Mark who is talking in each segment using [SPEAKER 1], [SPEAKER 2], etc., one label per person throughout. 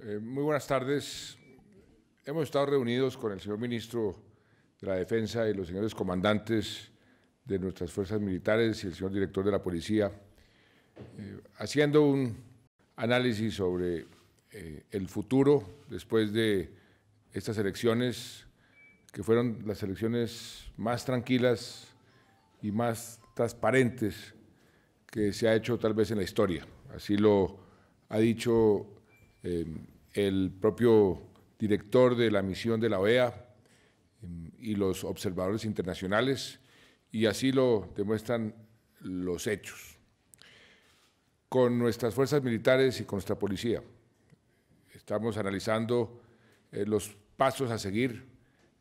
[SPEAKER 1] Eh, muy buenas tardes. Hemos estado reunidos con el señor ministro de la Defensa y los señores comandantes de nuestras fuerzas militares y el señor director de la policía, eh, haciendo un análisis sobre eh, el futuro después de estas elecciones, que fueron las elecciones más tranquilas y más transparentes que se ha hecho tal vez en la historia. Así lo ha dicho em, el propio director de la misión de la OEA em, y los observadores internacionales, y así lo demuestran los hechos. Con nuestras fuerzas militares y con nuestra policía, estamos analizando eh, los pasos a seguir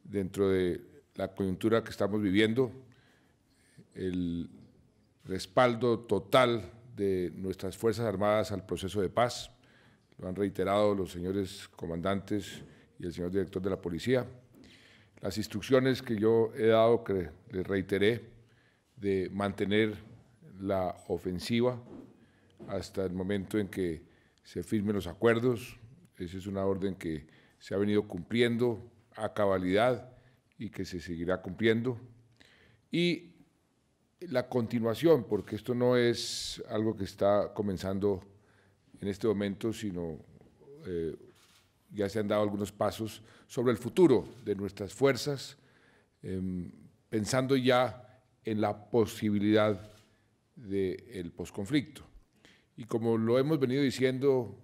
[SPEAKER 1] dentro de la coyuntura que estamos viviendo el respaldo total de nuestras Fuerzas Armadas al proceso de paz. Lo han reiterado los señores comandantes y el señor director de la policía. Las instrucciones que yo he dado, que les reiteré, de mantener la ofensiva hasta el momento en que se firmen los acuerdos. Esa es una orden que se ha venido cumpliendo a cabalidad y que se seguirá cumpliendo. Y la continuación, porque esto no es algo que está comenzando en este momento, sino eh, ya se han dado algunos pasos sobre el futuro de nuestras fuerzas, em, pensando ya en la posibilidad del posconflicto. Y como lo hemos venido diciendo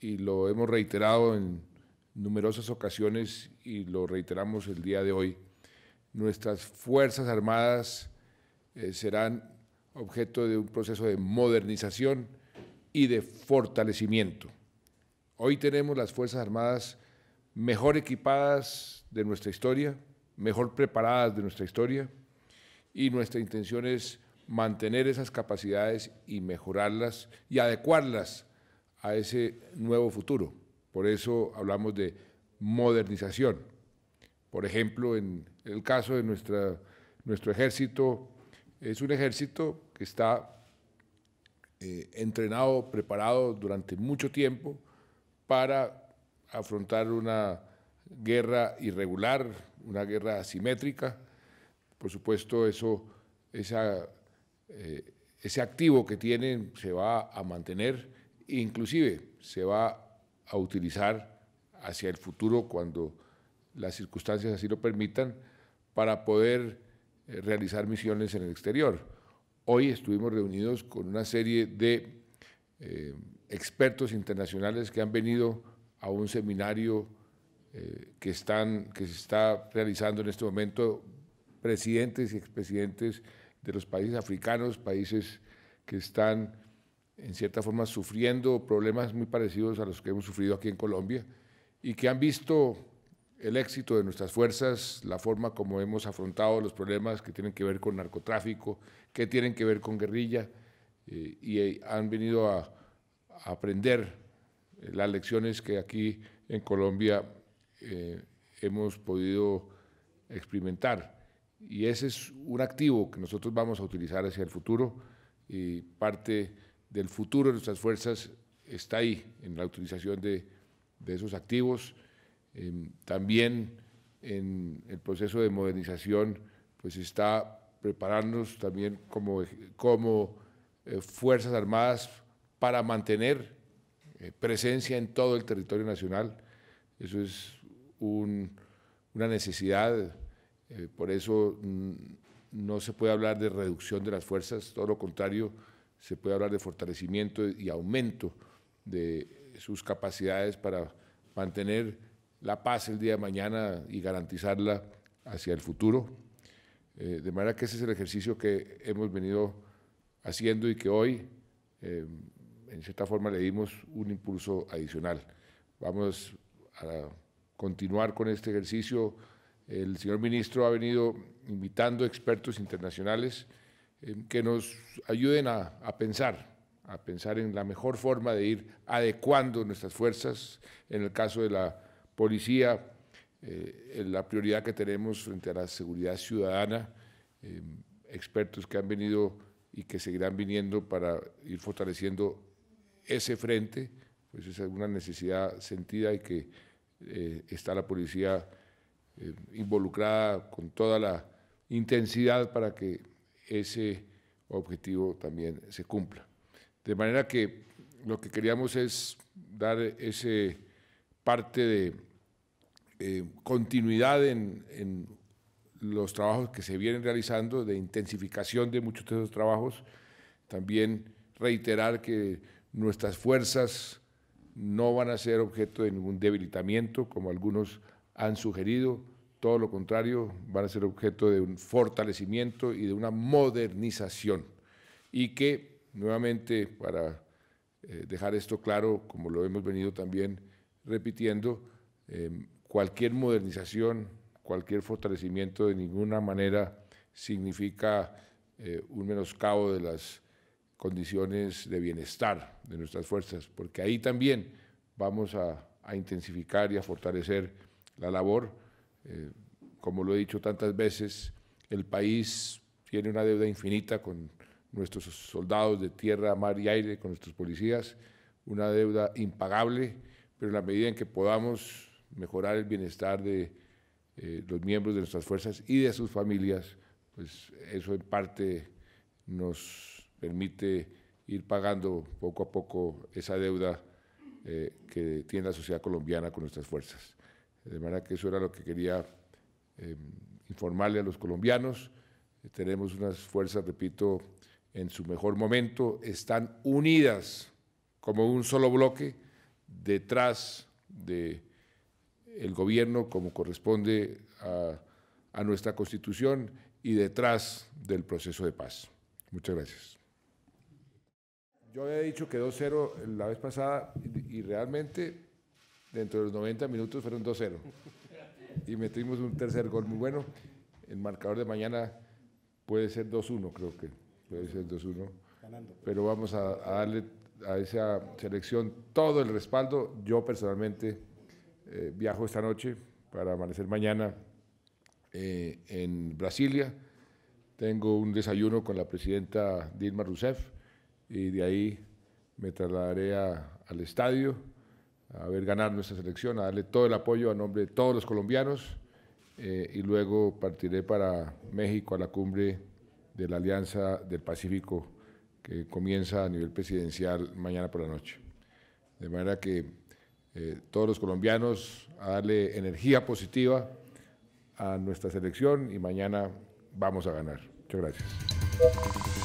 [SPEAKER 1] y lo hemos reiterado en numerosas ocasiones y lo reiteramos el día de hoy, nuestras Fuerzas Armadas eh, serán objeto de un proceso de modernización y de fortalecimiento. Hoy tenemos las Fuerzas Armadas mejor equipadas de nuestra historia, mejor preparadas de nuestra historia, y nuestra intención es mantener esas capacidades y mejorarlas y adecuarlas a ese nuevo futuro. Por eso hablamos de modernización. Por ejemplo, en el caso de nuestra, nuestro ejército, es un ejército que está eh, entrenado, preparado durante mucho tiempo para afrontar una guerra irregular, una guerra asimétrica. Por supuesto, eso, eh, ese activo que tienen se va a mantener, inclusive se va a utilizar hacia el futuro cuando las circunstancias así lo permitan, para poder eh, realizar misiones en el exterior. Hoy estuvimos reunidos con una serie de eh, expertos internacionales que han venido a un seminario eh, que, están, que se está realizando en este momento, presidentes y expresidentes de los países africanos, países que están en cierta forma sufriendo problemas muy parecidos a los que hemos sufrido aquí en Colombia y que han visto el éxito de nuestras fuerzas, la forma como hemos afrontado los problemas que tienen que ver con narcotráfico, que tienen que ver con guerrilla, eh, y eh, han venido a, aprender eh, las lecciones que aquí en Colombia hemos podido experimentar. Y ese es un activo que nosotros vamos a utilizar hacia el futuro y parte del futuro de nuestras fuerzas está ahí, en la utilización de, de esos activos Em, también en el proceso de modernización, pues está prepararnos también como, como eh, Fuerzas Armadas para mantener eh, presencia en todo el territorio nacional. Eso es una necesidad, eh, por eso mm, no se puede hablar de reducción de las fuerzas, todo lo contrario, se puede hablar de fortalecimiento y aumento de sus capacidades para mantener la paz el día de mañana y garantizarla hacia el futuro. Eh, de manera que ese es el ejercicio que hemos venido haciendo y que hoy, eh, en cierta forma, le dimos un impulso adicional. Vamos a continuar con este ejercicio. El señor ministro ha venido invitando expertos internacionales eh, que nos ayuden a pensar, a pensar en la mejor forma de ir adecuando nuestras fuerzas en el caso de la policía, eh, la prioridad que tenemos frente a la seguridad ciudadana, eh, expertos que han venido y que seguirán viniendo para ir fortaleciendo ese frente, pues es una necesidad sentida y que eh, está la policía involucrada con toda la intensidad para que ese objetivo también se cumpla. De manera que lo que queríamos es dar ese parte de eh, continuidad en, los trabajos que se vienen realizando, de intensificación de muchos de esos trabajos. También reiterar que nuestras fuerzas no van a ser objeto de ningún debilitamiento, como algunos han sugerido, todo lo contrario, van a ser objeto de un fortalecimiento y de una modernización. Y que, nuevamente, para eh, dejar esto claro, como lo hemos venido también repitiendo, em, cualquier modernización, cualquier fortalecimiento de ninguna manera significa eh, un menoscabo de las condiciones de bienestar de nuestras fuerzas, porque ahí también vamos a, intensificar y a fortalecer la labor. Eh, como lo he dicho tantas veces, el país tiene una deuda infinita con nuestros soldados de tierra, mar y aire, con nuestros policías, una deuda impagable, pero en la medida en que podamos mejorar el bienestar de eh, los miembros de nuestras fuerzas y de sus familias, pues eso en parte nos permite ir pagando poco a poco esa deuda eh, que tiene la sociedad colombiana con nuestras fuerzas. De manera que eso era lo que quería em, informarle a los colombianos. Tenemos unas fuerzas, repito, en su mejor momento, están unidas como un solo bloque detrás de el gobierno como corresponde a, nuestra Constitución y detrás del proceso de paz. Muchas gracias. Yo había dicho que 2-0 la vez pasada y realmente dentro de los 90 minutos fueron 2-0. Y metimos un tercer gol muy bueno. El marcador de mañana puede ser 2-1, creo que. Puede ser 2-1. Pero vamos a darle a esa selección todo el respaldo. Yo personalmente eh, viajo esta noche para amanecer mañana eh, en Brasilia. Tengo un desayuno con la presidenta Dilma Rousseff y de ahí me trasladaré al estadio a ver ganar nuestra selección, a darle todo el apoyo a nombre de todos los colombianos eh, y luego partiré para México a la cumbre de la Alianza del Pacífico que comienza a nivel presidencial mañana por la noche. De manera que eh, todos los colombianos a darle energía positiva a nuestra selección y mañana vamos a ganar. Muchas gracias.